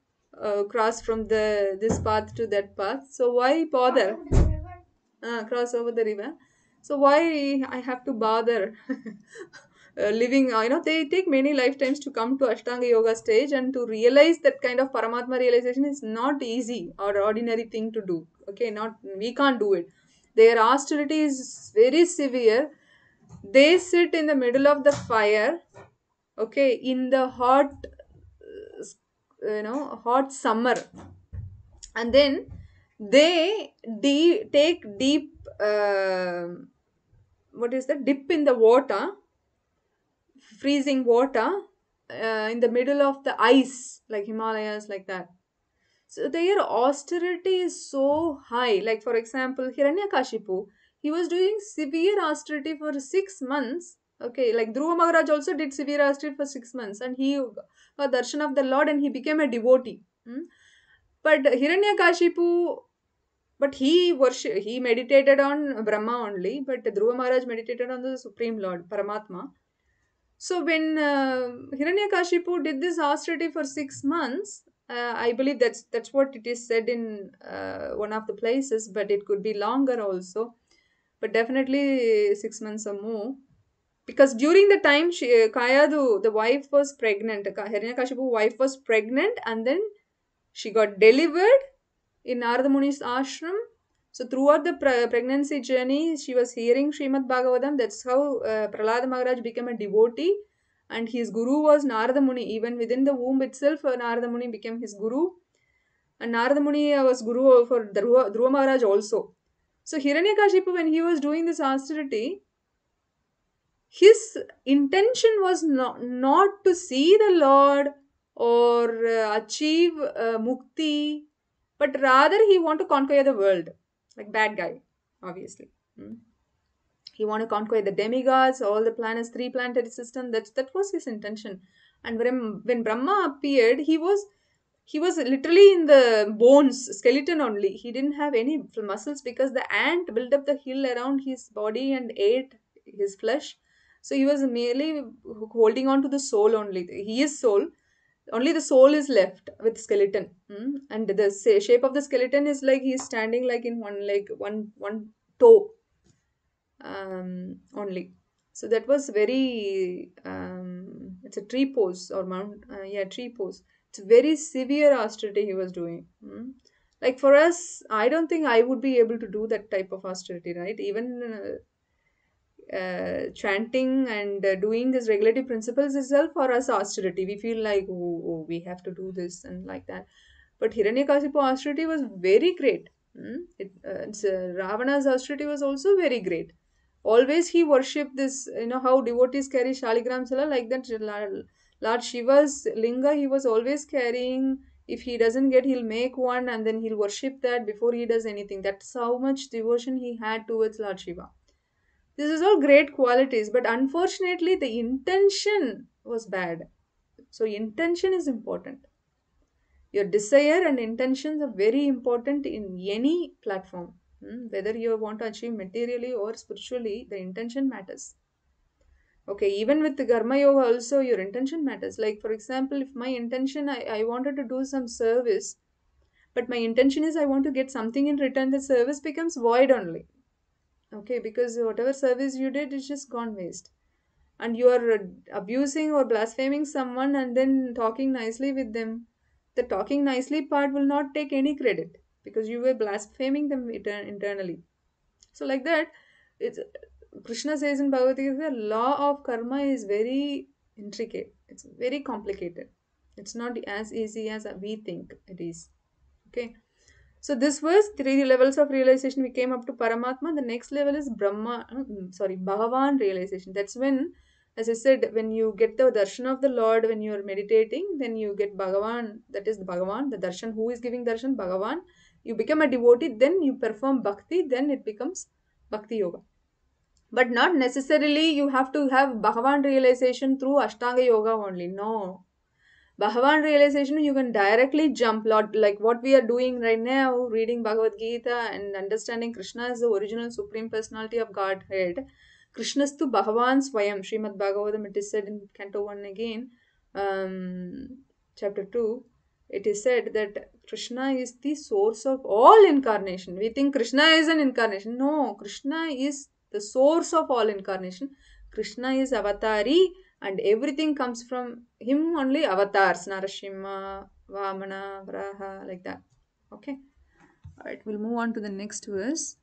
uh, cross from the this path to that path so why bother uh, cross over the river so why i have to bother Uh, living uh, you know they take many lifetimes to come to ashtanga yoga stage and to realize that kind of paramatma realization is not easy or ordinary thing to do okay not we can't do it their austerity is very severe they sit in the middle of the fire okay in the hot uh, you know hot summer and then they de- take deep uh, what is the dip in the water freezing water uh, in the middle of the ice, like Himalayas, like that. So their austerity is so high. Like for example, Hiranyakashipu, he was doing severe austerity for six months. Okay, like Dhruva Maharaj also did severe austerity for six months, and he got darshan of the Lord, and he became a devotee. Hmm? But Hiranyakashipu, but he worship, he meditated on Brahma only, but Dhruva Maharaj meditated on the Supreme Lord, Paramatma so when uh, Hiranyakashipu did this austerity for six months, uh, I believe that's that's what it is said in uh, one of the places, but it could be longer also, but definitely six months or more. Because during the time she, uh, Kayadu, the wife was pregnant, Hiranyakashipu wife was pregnant, and then she got delivered in Naramuni's ashram so throughout the pre- pregnancy journey, she was hearing Srimad Bhagavatam. That's how uh, Maharaj became a devotee. And his guru was Narada Muni. Even within the womb itself, uh, Narada Muni became his guru. And Narada Muni uh, was guru for Dhruva, Dhruva Maharaj also. So Hiranyakashipu, when he was doing this austerity, his intention was not, not to see the Lord or uh, achieve uh, mukti, but rather he wanted to conquer the world like bad guy, obviously. Mm. He wanted to conquer the demigods, all the planets, three planetary system. That that was his intention. And when when Brahma appeared, he was he was literally in the bones, skeleton only. He didn't have any muscles because the ant built up the hill around his body and ate his flesh. So he was merely holding on to the soul only. He is soul, only the soul is left with skeleton mm? and the shape of the skeleton is like he's standing like in one leg one one toe um, only so that was very um, it's a tree pose or mount uh, yeah tree pose it's very severe austerity he was doing mm? like for us i don't think i would be able to do that type of austerity right even uh, uh, chanting and uh, doing these regulative principles itself for us austerity. We feel like oh, oh, we have to do this and like that. But Hiranyakasipu austerity was very great. Hmm? It, uh, uh Ravana's austerity was also very great. Always he worshipped this. You know how devotees carry shaligram sala like that. Lord Shiva's linga he was always carrying. If he doesn't get, he'll make one and then he'll worship that before he does anything. That's how much devotion he had towards Lord Shiva this is all great qualities but unfortunately the intention was bad so intention is important your desire and intentions are very important in any platform hmm, whether you want to achieve materially or spiritually the intention matters okay even with the karma yoga also your intention matters like for example if my intention I, I wanted to do some service but my intention is i want to get something in return the service becomes void only okay because whatever service you did is just gone waste and you are uh, abusing or blaspheming someone and then talking nicely with them the talking nicely part will not take any credit because you were blaspheming them inter- internally so like that it's krishna says in bhagavad gita the law of karma is very intricate it's very complicated it's not as easy as we think it is okay so this was three levels of realization. We came up to Paramatma. The next level is Brahma, uh, sorry, Bhagavan realization. That's when, as I said, when you get the darshan of the Lord when you are meditating, then you get Bhagavan. That is Bhagavan, the darshan. Who is giving darshan? Bhagavan. You become a devotee, then you perform bhakti, then it becomes bhakti yoga. But not necessarily you have to have Bhagavan realization through Ashtanga yoga only. No, Bhagavan realization, you can directly jump lot like what we are doing right now, reading Bhagavad Gita and understanding Krishna is the original supreme personality of Godhead. Krishna's to Bhagavan Swayam, Srimad Bhagavatam, it is said in Canto 1 again, um, chapter 2. It is said that Krishna is the source of all incarnation. We think Krishna is an incarnation. No, Krishna is the source of all incarnation. Krishna is avatari and everything comes from him only avatars Narasimha, Vamana, Vraha, like that. Okay. Alright, we'll move on to the next verse.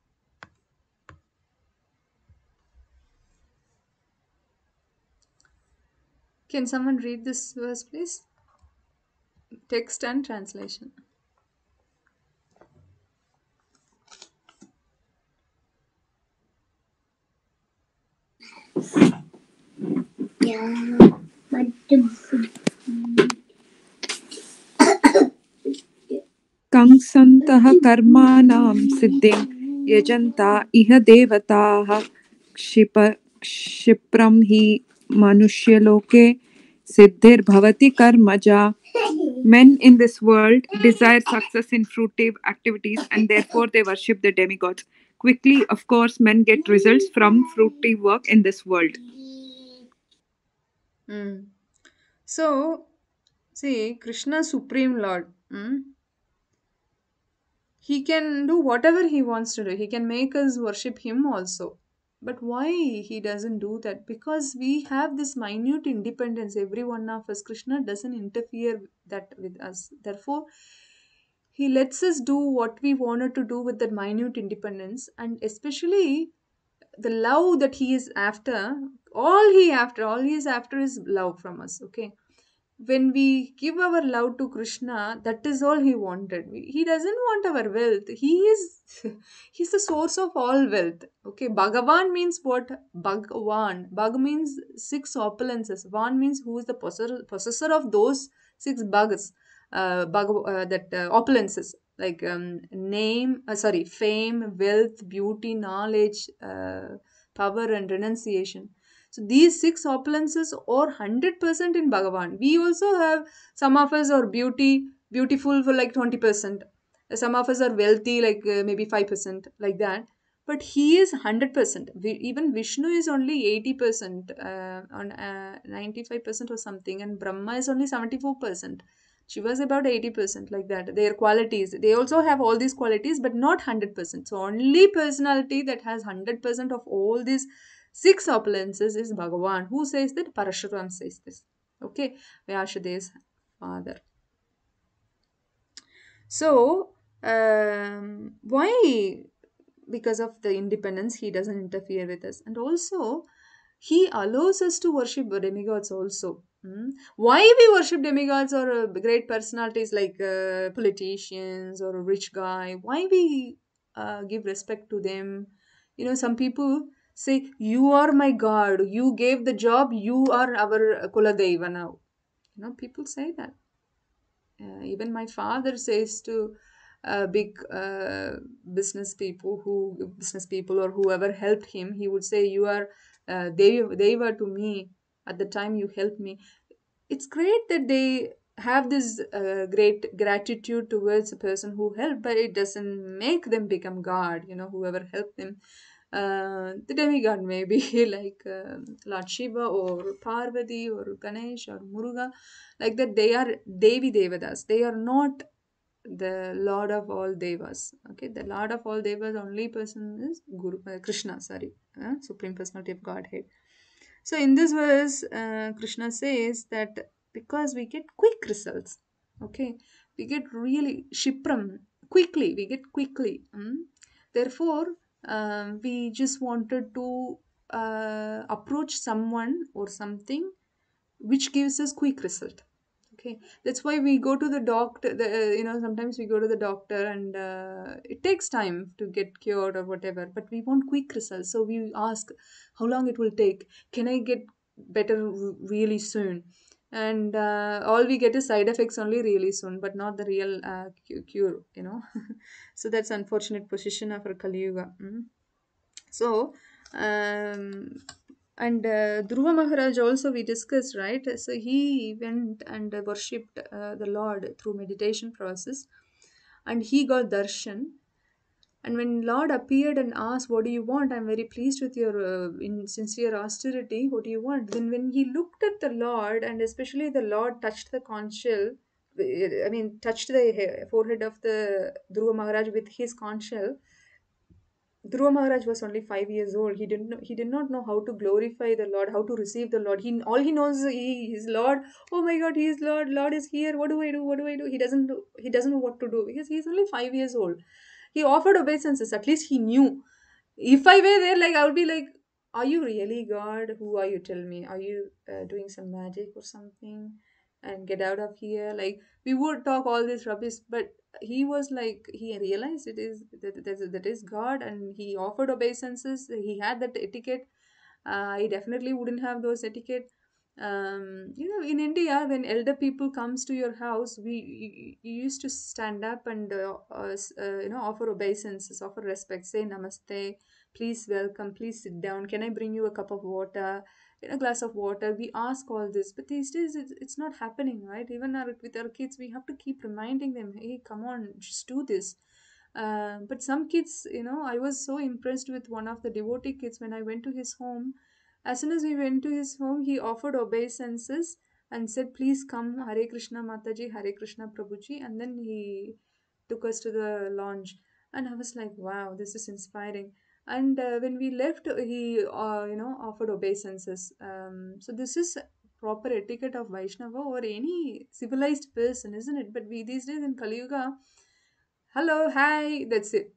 Can someone read this verse, please? Text and translation. कंसन्तः कर्माणां सिद्धिं यजन्ता इह देवताः क्षिप क्षिप्रं हि मनुष्यलोके सिद्धिर्भवति कर्मजा Men in this world desire success in fruitive activities and therefore they worship the demigods. Quickly, of course, men get results from fruitive work in this world. Mm. So, see, Krishna, Supreme Lord, mm, he can do whatever he wants to do. He can make us worship him also. But why he doesn't do that? Because we have this minute independence, every one of us. Krishna doesn't interfere that with us. Therefore, he lets us do what we wanted to do with that minute independence and especially the love that he is after all he after all he is after is love from us okay when we give our love to krishna that is all he wanted he doesn't want our wealth he is he's the source of all wealth okay bhagavan means what bhagavan bhag means six opulences van means who is the possessor, possessor of those six bugs? uh, bhag, uh, that uh, opulences like um, name uh, sorry fame wealth beauty knowledge uh power and renunciation so these six opulences are 100% in Bhagavan. We also have some of us are beauty, beautiful for like 20%. Some of us are wealthy, like uh, maybe 5%, like that. But he is 100%. even Vishnu is only 80%, uh, on uh, 95% or something, and Brahma is only 74%. Shiva is about 80%, like that. Their qualities, they also have all these qualities, but not 100%. So only personality that has 100% of all these six opulences is Bhagavan. Who says that? Parashuram says this. Okay, Vyashadeva's father. So, um, why? Because of the independence, he doesn't interfere with us. And also, he allows us to worship demigods also. Hmm? Why we worship demigods or uh, great personalities like uh, politicians or a rich guy? Why we uh, give respect to them? You know, some people Say, You are my God. You gave the job. You are our Kuladeva now. You know, people say that. Uh, even my father says to uh, big uh, business people who business people or whoever helped him he would say you are uh, they they were to me at the time you helped me it's great that they have this uh, great gratitude towards a person who helped but it doesn't make them become god you know whoever helped them uh, the demigod maybe be like uh, Lord Shiva or Parvati or Ganesh or Muruga, like that they are Devi Devadas. They are not the Lord of all Devas. Okay, the Lord of all Devas only person is Guru uh, Krishna. Sorry, uh, Supreme Personality of Godhead. So in this verse, uh, Krishna says that because we get quick results. Okay, we get really shipram quickly. We get quickly. Mm? Therefore uh, we just wanted to uh, approach someone or something which gives us quick result okay that's why we go to the doctor the, uh, you know sometimes we go to the doctor and uh, it takes time to get cured or whatever but we want quick results so we ask how long it will take can i get better really soon and uh, all we get is side effects only really soon but not the real uh, cure you know so that's unfortunate position of our kali yuga mm. Mm-hmm. so um, and uh, dhruva maharaj also we discussed right so he went and worshipped uh, the lord through meditation process and he got darshan and when Lord appeared and asked, What do you want? I'm very pleased with your uh, in sincere austerity. What do you want? Then, when he looked at the Lord, and especially the Lord touched the conchal, uh, I mean, touched the forehead of the Dhruva Maharaj with his conchal. Dhruva Maharaj was only five years old. He didn't know, he did not know how to glorify the Lord, how to receive the Lord. He all he knows he is Lord. Oh my God, he is Lord. Lord is here. What do I do? What do I do? He doesn't he doesn't know what to do because he is only five years old he offered obeisances. At least he knew.
If I were there, like I
would be like, "Are you really God? Who are you? Tell me. Are you uh, doing some magic or something?" And get out of here. Like we would talk all this rubbish, but he was like he realized it is that that is God, and he offered obeisances. He had that etiquette. Uh, I definitely wouldn't have those etiquette um, you know in india when elder people comes to your house we you used to stand up and uh, uh, uh, you know offer obeisances offer respect say namaste please welcome please sit down can i bring you a cup of water you know glass of water we ask all this but these days it's, it's not happening right even our, with our kids we have to keep reminding them hey come on just do this uh, but some kids you know i was so impressed with one of the devotee kids when i went to his home as soon as we went to his home, he offered obeisances and said, Please come, Hare Krishna Mataji, Hare Krishna Prabhuji. And then he took us to the lounge. And I was like, Wow, this is inspiring. And uh, when we left, he, uh, you know, offered obeisances. Um, so this is proper etiquette of Vaishnava or any civilized person, isn't it? But we these days in Kali Yuga, hello, hi, that's it.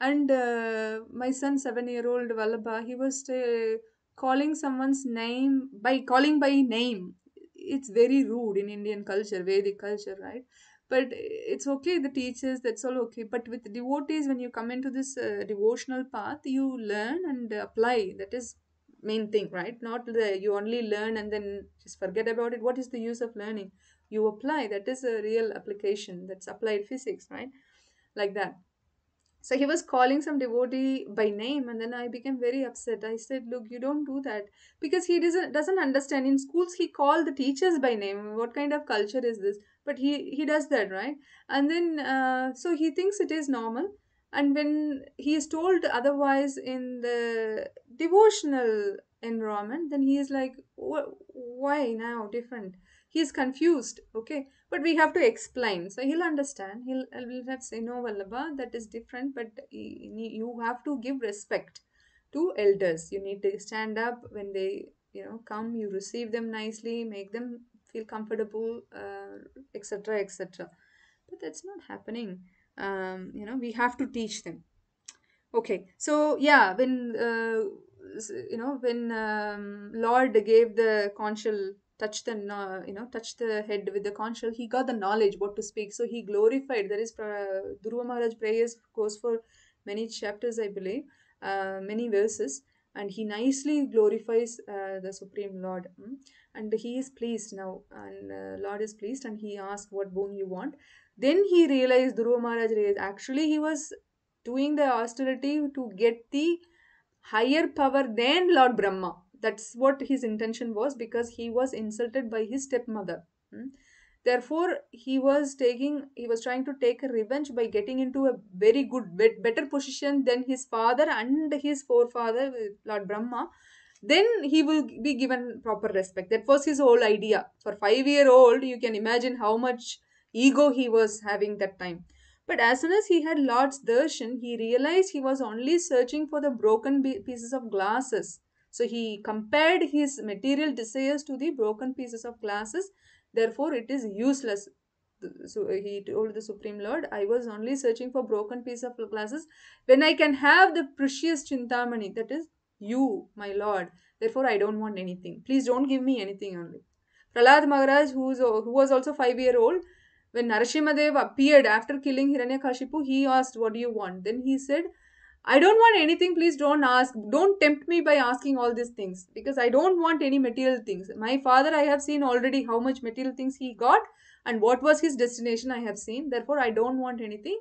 And uh, my son, seven year old Vallabha, he was. Uh, calling someone's name by calling by name it's very rude in indian culture vedic culture right but it's okay the teachers that's all okay but with devotees when you come into this uh, devotional path you learn and apply that is main thing right not the you only learn and then just forget about it what is the use of learning you apply that is a real application that's applied physics right like that so he was calling some devotee by name, and then I became very upset. I said, "Look, you don't do that because he doesn't doesn't understand. In schools, he called the teachers by name. What kind of culture is this? But he he does that, right? And then uh, so he thinks it is normal." And when he is told otherwise in the devotional environment, then he is like, "Why now different?" he's confused okay but we have to explain so he'll understand he'll uh, will have say no vallabha that is different but you have to give respect to elders you need to stand up when they you know come you receive them nicely make them feel comfortable etc uh, etc et but that's not happening um, you know we have to teach them okay so yeah when uh, you know when um, lord gave the consul touch the you know touch the head with the conch shell he got the knowledge what to speak so he glorified There is uh, Maharaj prayers goes for many chapters I believe uh, many verses and he nicely glorifies uh, the supreme lord hmm? and he is pleased now and uh, lord is pleased and he asked what boon you want then he realized Dhruva Maharaj actually he was doing the austerity to get the higher power than lord Brahma that's what his intention was because he was insulted by his stepmother. Hmm? Therefore, he was taking he was trying to take revenge by getting into a very good better position than his father and his forefather Lord Brahma. Then he will be given proper respect. That was his whole idea. For five year old, you can imagine how much ego he was having that time. But as soon as he had Lord's darshan, he realized he was only searching for the broken pieces of glasses so he compared his material desires to the broken pieces of glasses, therefore it is useless. So he told the Supreme Lord, I was only searching for broken pieces of glasses when I can have the precious Chintamani, that is you, my Lord. Therefore, I don't want anything. Please don't give me anything only. Pralad Maharaj, who, is, who was also five year old, when Narasimhadev appeared after killing Hiranyakashipu, he asked, What do you want? Then he said, I don't want anything. Please don't ask. Don't tempt me by asking all these things because I don't want any material things. My father, I have seen already how much material things he got and what was his destination, I have seen. Therefore, I don't want anything.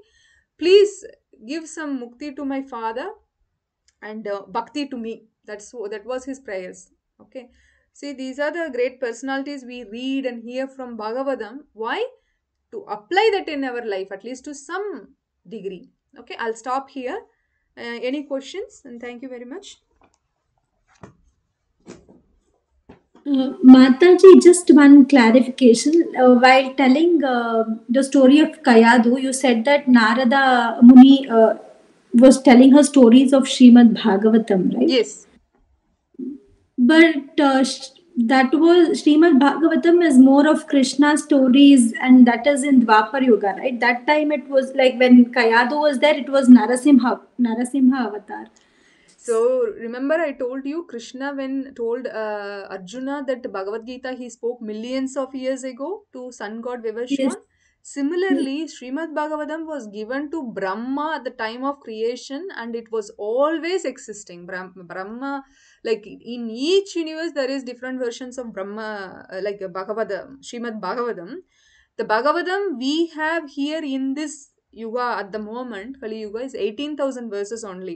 Please give some mukti to my father and uh, bhakti to me. That's that was his prayers. Okay. See, these are the great personalities we read and hear from Bhagavadam. Why? To apply that in our life, at least to some degree. Okay, I'll stop here. Uh, any questions? And thank you very much.
Uh, Mataji, just one clarification. Uh, while telling uh, the story of Kayadu, you said that Narada Muni uh, was telling her stories of Srimad Bhagavatam, right? Yes. But uh, that was Srimad Bhagavatam is more of Krishna stories, and that is in Dwapar Yuga, right? That time it was like when Kayadu was there, it was Narasimha, Narasimha Avatar.
So remember, I told you Krishna when told uh, Arjuna that Bhagavad Gita he spoke millions of years ago to sun god Vivasvan. Yes. Similarly, Srimad Bhagavatam was given to Brahma at the time of creation and it was always existing. Brahma like in each universe there is different versions of brahma uh, like uh, Shrimad srimad bhagavatam the bhagavatam we have here in this yuga at the moment kali yuga is 18000 verses only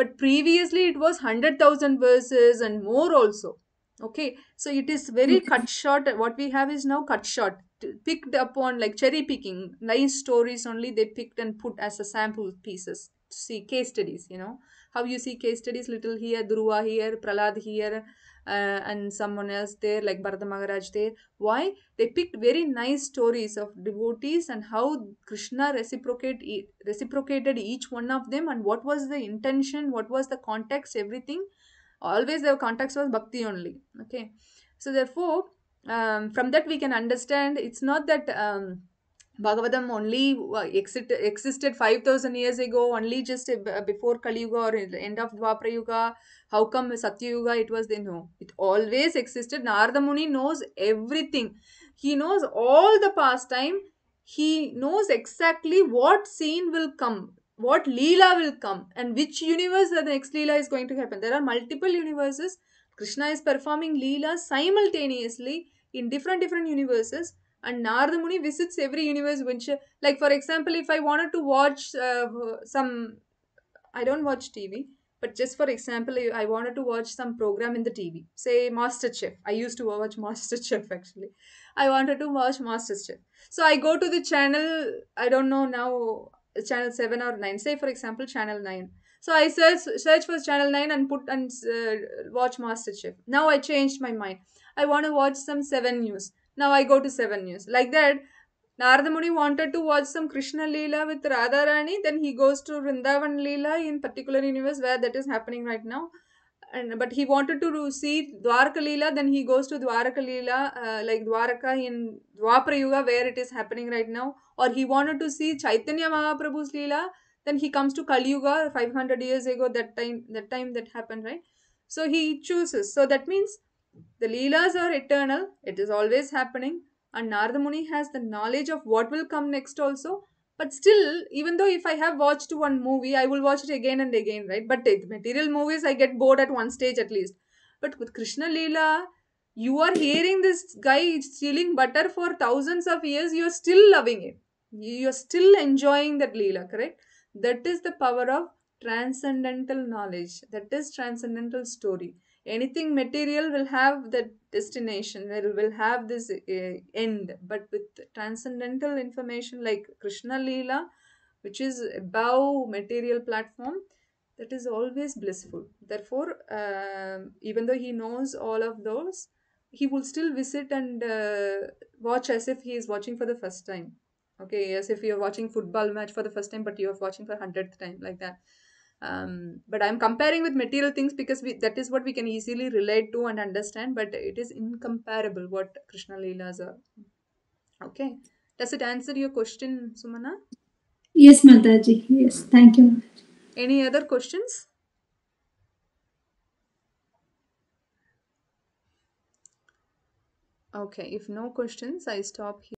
but previously it was 100000 verses and more also okay so it is very mm-hmm. cut short what we have is now cut short picked upon like cherry picking nice stories only they picked and put as a sample pieces to see case studies you know how you see case studies little here dhruva here pralad here uh, and someone else there like bharata maharaj there why they picked very nice stories of devotees and how krishna reciprocate reciprocated each one of them and what was the intention what was the context everything always their context was bhakti only okay so therefore um, from that we can understand it's not that um, Bhagavatam only uh, existed, existed 5000 years ago, only just uh, before Kali Yuga or end of Dwapara Yuga. How come Satya Yuga it was they know? It always existed. Narada Muni knows everything. He knows all the past time. He knows exactly what scene will come, what Leela will come, and which universe the next Leela is going to happen. There are multiple universes. Krishna is performing Leela simultaneously in different different universes and Narada Muni visits every universe which like for example if I wanted to watch uh, some I don't watch TV but just for example I wanted to watch some program in the TV say MasterChef I used to watch MasterChef actually I wanted to watch MasterChef so I go to the channel I don't know now channel 7 or 9 say for example channel 9 so I search search for channel 9 and put and uh, watch MasterChef now I changed my mind I want to watch some 7 news now I go to 7 News. Like that, Muni wanted to watch some Krishna Leela with Radharani. Then he goes to Vrindavan Leela in particular universe where that is happening right now. And, but he wanted to see Dwarka Leela. Then he goes to Dwarka Leela, uh, like Dwarka in Dwapra Yuga where it is happening right now. Or he wanted to see Chaitanya Mahaprabhu's Leela. Then he comes to Kali Yuga 500 years ago. That time, that time that happened, right? So he chooses. So that means the Leelas are eternal, it is always happening, and Muni has the knowledge of what will come next also. But still, even though if I have watched one movie, I will watch it again and again, right? But the material movies, I get bored at one stage at least. But with Krishna Leela, you are hearing this guy stealing butter for thousands of years, you're still loving it. You're still enjoying that Leela, correct? That is the power of transcendental knowledge. That is transcendental story anything material will have that destination it will have this uh, end but with transcendental information like krishna Lila, which is above material platform that is always blissful therefore uh, even though he knows all of those he will still visit and uh, watch as if he is watching for the first time okay as if you're watching football match for the first time but you're watching for 100th time like that um, but i'm comparing with material things because we, that is what we can easily relate to and understand but it is incomparable what krishna leelas are okay does it answer your question sumana
yes mataji yes thank you
any other questions okay if no questions i stop here